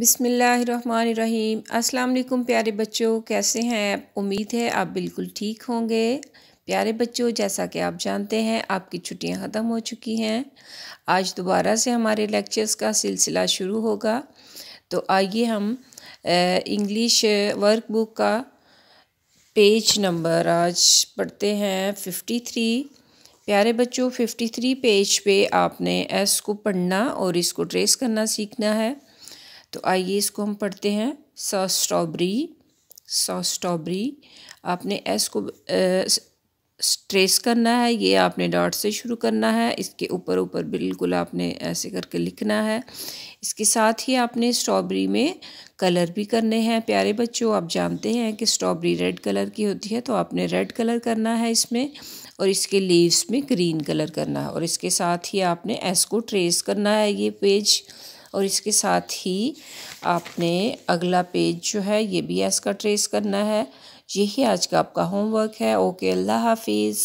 बिसमीम् अस्सलाम प्यारे बच्चों कैसे हैं उम्मीद है आप बिल्कुल ठीक होंगे प्यारे बच्चों जैसा कि आप जानते हैं आपकी छुट्टियां ख़त्म हो चुकी हैं आज दोबारा से हमारे लेक्चर्स का सिलसिला शुरू होगा तो आइए हम इंग्लिश वर्कबुक का पेज नंबर आज पढ़ते हैं फिफ्टी थ्री प्यारे बच्चों फिफ्टी थ्री पेज पे आपने एस को पढ़ना और इसको ट्रेस करना सीखना है तो आइए इसको हम पढ़ते हैं सॉ स्ट्रॉबेरी सॉ स्ट्रॉबेरी आपने एस को स्ट्रेस करना है ये आपने डॉट से शुरू करना है इसके ऊपर ऊपर बिल्कुल आपने ऐसे करके लिखना है इसके साथ ही आपने स्ट्रॉबेरी में कलर भी करने हैं प्यारे बच्चों आप जानते हैं कि स्ट्रॉबेरी रेड कलर की होती है तो आपने रेड कलर करना है इसमें और इसके लीव्स में ग्रीन कलर करना है और इसके साथ ही आपने एस को ट्रेस करना है ये पेज और इसके साथ ही आपने अगला पेज जो है ये भी एस का ट्रेस करना है यही आज का आपका होमवर्क है ओके अल्लाह हाफिज़